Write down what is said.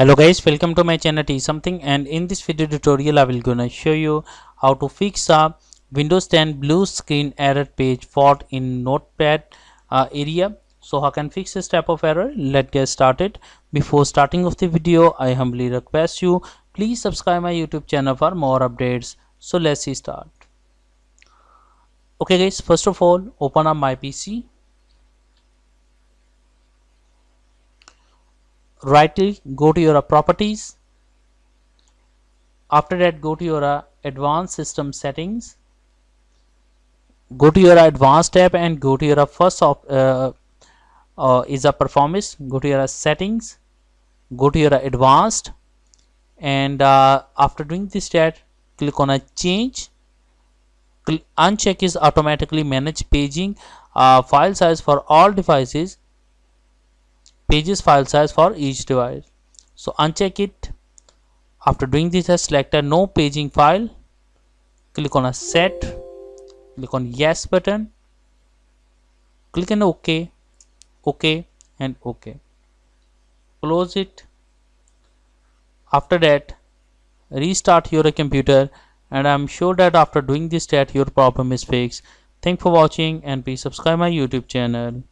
hello guys welcome to my channel t something and in this video tutorial i will gonna show you how to fix a windows 10 blue screen error page fault in notepad uh, area so how can fix this type of error let's get started before starting of the video i humbly request you please subscribe my youtube channel for more updates so let's see start okay guys first of all open up my pc right click go to your properties after that go to your uh, advanced system settings go to your advanced tab and go to your first op, uh, uh, is a performance go to your settings go to your advanced and uh, after doing this that click on a change uncheck is automatically manage paging uh, file size for all devices pages file size for each device so uncheck it after doing this I select a no paging file click on a set click on yes button click on ok ok and ok close it after that restart your computer and I'm sure that after doing this that your problem is fixed. Thank for watching and please subscribe my YouTube channel.